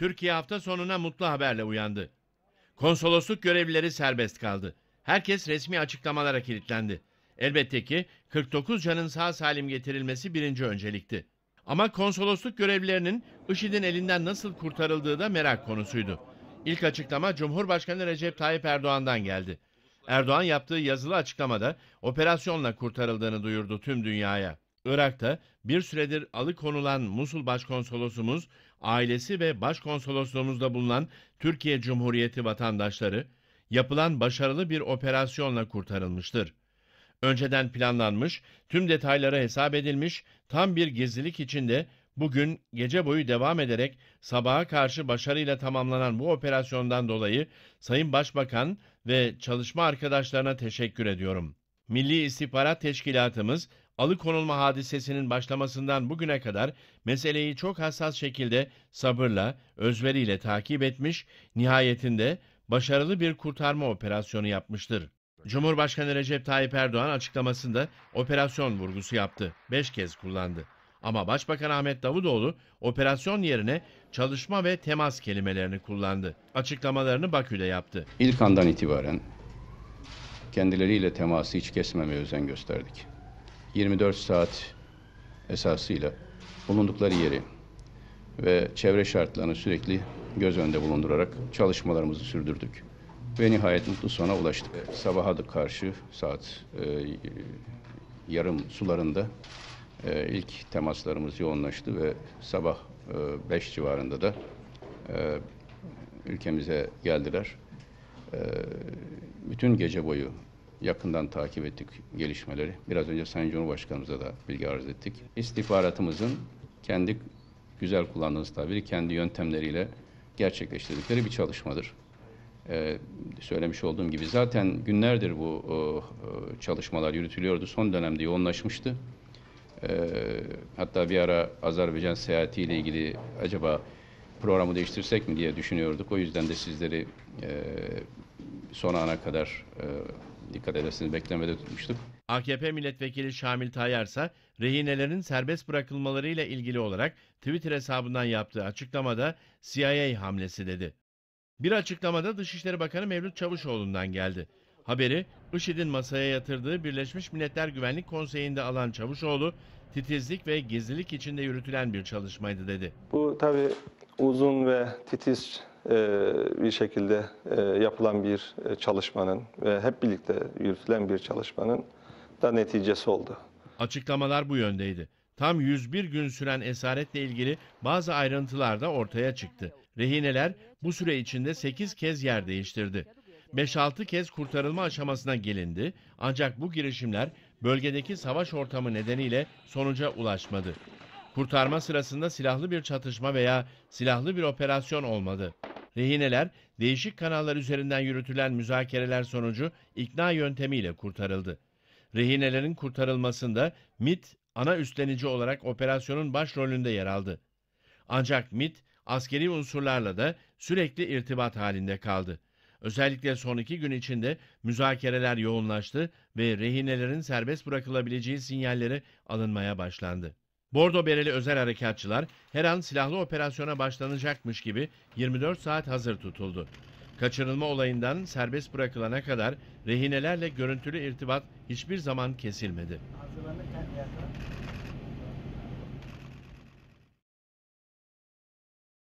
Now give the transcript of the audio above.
Türkiye hafta sonuna mutlu haberle uyandı. Konsolosluk görevlileri serbest kaldı. Herkes resmi açıklamalara kilitlendi. Elbette ki 49 canın sağ salim getirilmesi birinci öncelikti. Ama konsolosluk görevlilerinin IŞİD'in elinden nasıl kurtarıldığı da merak konusuydu. İlk açıklama Cumhurbaşkanı Recep Tayyip Erdoğan'dan geldi. Erdoğan yaptığı yazılı açıklamada operasyonla kurtarıldığını duyurdu tüm dünyaya. Irak'ta bir süredir alıkonulan Musul Başkonsolosumuz, ailesi ve başkonsolosluğumuzda bulunan Türkiye Cumhuriyeti vatandaşları yapılan başarılı bir operasyonla kurtarılmıştır. Önceden planlanmış, tüm detaylara hesap edilmiş, tam bir gizlilik içinde bugün gece boyu devam ederek sabaha karşı başarıyla tamamlanan bu operasyondan dolayı Sayın Başbakan ve çalışma arkadaşlarına teşekkür ediyorum.'' Milli İstihbarat Teşkilatımız alıkonulma hadisesinin başlamasından bugüne kadar meseleyi çok hassas şekilde sabırla, özveriyle takip etmiş, nihayetinde başarılı bir kurtarma operasyonu yapmıştır. Cumhurbaşkanı Recep Tayyip Erdoğan açıklamasında operasyon vurgusu yaptı. Beş kez kullandı. Ama Başbakan Ahmet Davutoğlu operasyon yerine çalışma ve temas kelimelerini kullandı. Açıklamalarını Bakü'de yaptı. İlk andan itibaren kendileriyle teması hiç kesmemeye özen gösterdik. 24 saat esasıyla bulundukları yeri ve çevre şartlarını sürekli göz önünde bulundurarak çalışmalarımızı sürdürdük. Ve nihayet mutlu sona ulaştık. Sabaha da karşı saat e, yarım sularında e, ilk temaslarımız yoğunlaştı ve sabah 5 e, civarında da e, ülkemize geldiler. E, bütün gece boyu yakından takip ettik gelişmeleri. Biraz önce Sayın Cumhurbaşkanımıza da bilgi arz ettik. İstihbaratımızın kendi güzel kullandığınız tabiri kendi yöntemleriyle gerçekleştirdikleri bir çalışmadır. Ee, söylemiş olduğum gibi zaten günlerdir bu e, e çalışmalar yürütülüyordu. Son dönemde yoğunlaşmıştı. E, hatta bir ara Azerbaycan seyahatiyle ilgili acaba programı değiştirsek mi diye düşünüyorduk. O yüzden de sizleri e, son ana kadar e, dikkat ederseniz beklemede tutmuştuk. AKP milletvekili Şamil Tayyar rehinelerin serbest bırakılmalarıyla ilgili olarak Twitter hesabından yaptığı açıklamada CIA hamlesi dedi. Bir açıklamada Dışişleri Bakanı Mevlüt Çavuşoğlu'ndan geldi. Haberi IŞİD'in masaya yatırdığı Birleşmiş Milletler Güvenlik Konseyi'nde alan Çavuşoğlu, titizlik ve gizlilik içinde yürütülen bir çalışmaydı dedi. Bu tabi uzun ve titiz e, bir şekilde e, yapılan bir e, çalışmanın ve hep birlikte yürütülen bir çalışmanın da neticesi oldu. Açıklamalar bu yöndeydi. Tam 101 gün süren esaretle ilgili bazı ayrıntılar da ortaya çıktı. Rehineler bu süre içinde 8 kez yer değiştirdi. 5-6 kez kurtarılma aşamasına gelindi ancak bu girişimler bölgedeki savaş ortamı nedeniyle sonuca ulaşmadı. Kurtarma sırasında silahlı bir çatışma veya silahlı bir operasyon olmadı. Rehineler değişik kanallar üzerinden yürütülen müzakereler sonucu ikna yöntemiyle kurtarıldı. Rehinelerin kurtarılmasında MIT ana üstlenici olarak operasyonun başrolünde yer aldı. Ancak MIT askeri unsurlarla da sürekli irtibat halinde kaldı. Özellikle son iki gün içinde müzakereler yoğunlaştı ve rehinelerin serbest bırakılabileceği sinyalleri alınmaya başlandı. Bordo Bereli özel harekatçılar her an silahlı operasyona başlanacakmış gibi 24 saat hazır tutuldu. Kaçırılma olayından serbest bırakılana kadar rehinelerle görüntülü irtibat hiçbir zaman kesilmedi.